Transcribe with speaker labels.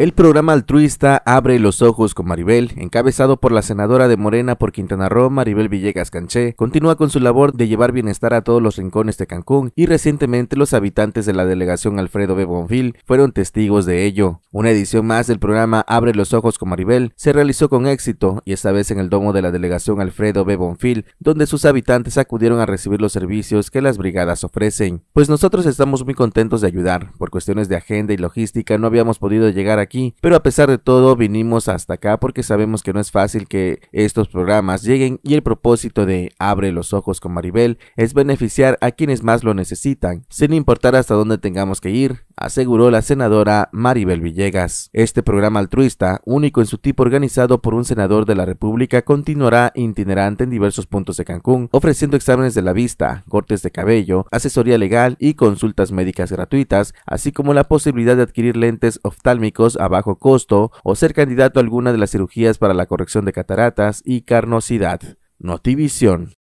Speaker 1: El programa altruista Abre los Ojos con Maribel, encabezado por la senadora de Morena por Quintana Roo, Maribel Villegas Canché, continúa con su labor de llevar bienestar a todos los rincones de Cancún y recientemente los habitantes de la delegación Alfredo B. Bonfil fueron testigos de ello. Una edición más del programa Abre los Ojos con Maribel se realizó con éxito y esta vez en el domo de la delegación Alfredo B. Bonfil, donde sus habitantes acudieron a recibir los servicios que las brigadas ofrecen. Pues nosotros estamos muy contentos de ayudar. Por cuestiones de agenda y logística no habíamos podido llegar a pero a pesar de todo vinimos hasta acá porque sabemos que no es fácil que estos programas lleguen y el propósito de Abre los ojos con Maribel es beneficiar a quienes más lo necesitan, sin importar hasta dónde tengamos que ir, aseguró la senadora Maribel Villegas. Este programa altruista, único en su tipo organizado por un senador de la República, continuará itinerante en diversos puntos de Cancún, ofreciendo exámenes de la vista, cortes de cabello, asesoría legal y consultas médicas gratuitas, así como la posibilidad de adquirir lentes oftálmicos a bajo costo o ser candidato a alguna de las cirugías para la corrección de cataratas y carnosidad. Notivisión.